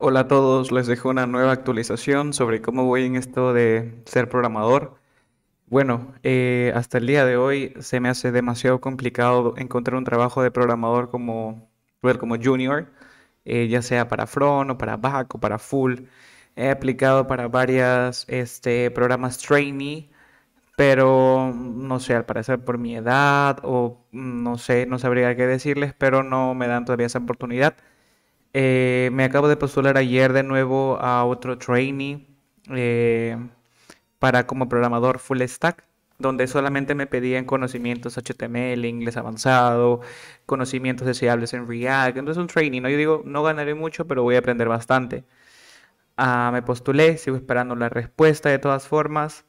Hola a todos, les dejo una nueva actualización sobre cómo voy en esto de ser programador. Bueno, eh, hasta el día de hoy se me hace demasiado complicado encontrar un trabajo de programador como, bueno, como junior, eh, ya sea para front o para back o para full. He aplicado para varias este, programas trainee, pero no sé, al parecer por mi edad o mm, no sé, no sabría qué decirles, pero no me dan todavía esa oportunidad. Eh, me acabo de postular ayer de nuevo a otro trainee eh, para como programador full stack, donde solamente me pedían conocimientos HTML, inglés avanzado, conocimientos deseables en React. Entonces un trainee, ¿no? Yo digo, no ganaré mucho, pero voy a aprender bastante. Ah, me postulé, sigo esperando la respuesta de todas formas.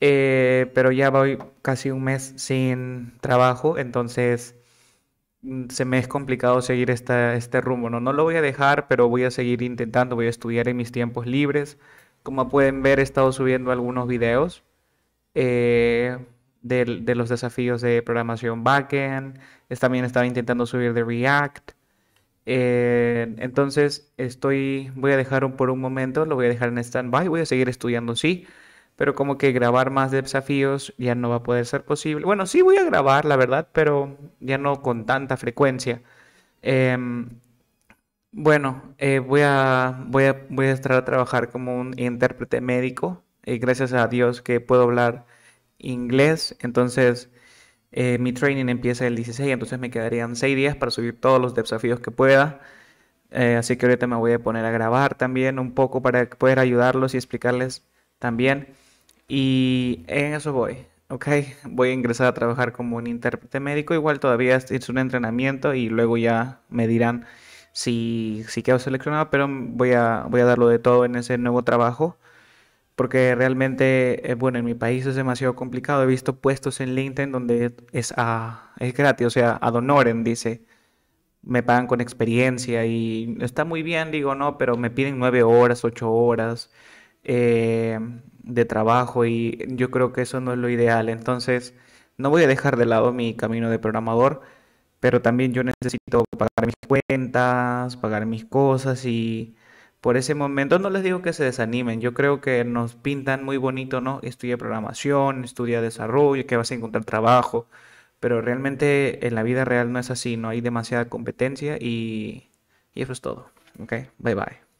Eh, pero ya voy casi un mes sin trabajo, entonces Mm, se me es complicado seguir este rumbo, ¿no? No lo voy a dejar, pero voy a seguir intentando, voy a estudiar en mis tiempos libres. Como pueden ver, he estado subiendo algunos videos eh, de, los desafíos de programación backend. También estaba intentando subir de React. Eh, entonces, estoy, voy a dejarlo por un momento, lo voy a dejar en standby voy a seguir estudiando, sí pero como que grabar más desafíos ya no va a poder ser posible. Bueno, sí voy a grabar, la verdad, pero ya no con tanta frecuencia. Em, bueno, eh, voy, a, voy, a, estar a trabajar como un intérprete médico. Eh, gracias a Dios que puedo hablar inglés. Entonces, eh, mi training empieza el 16, entonces me quedarían 6 días para subir todos los desafíos que pueda. así que ahorita me voy a poner a grabar también un poco para poder ayudarlos y explicarles también. Y en eso voy, ¿ok? Voy a ingresar a trabajar como un intérprete médico, igual todavía es un entrenamiento y luego ya me dirán si, si quedo seleccionado, pero voy a, voy a darlo de todo en ese nuevo trabajo porque realmente, eh, bueno, en mi país es demasiado complicado. He visto puestos en LinkedIn donde es, a, ah, es gratis, o sea, ad honorem, dice. Me pagan con experiencia y está muy bien, digo, no, pero me piden nueve horas, ocho horas. Eh, de trabajo y yo creo que eso no es lo ideal. Entonces, no voy a dejar de lado mi camino de programador, pero también yo necesito pagar mis cuentas, pagar mis cosas y por ese momento no les digo que se desanimen. Yo creo que nos pintan muy bonito, ¿no? Estudia programación, estudia desarrollo, que vas a encontrar trabajo, pero realmente en la vida real no es así, no hay demasiada competencia y, y eso es todo. okay bye bye.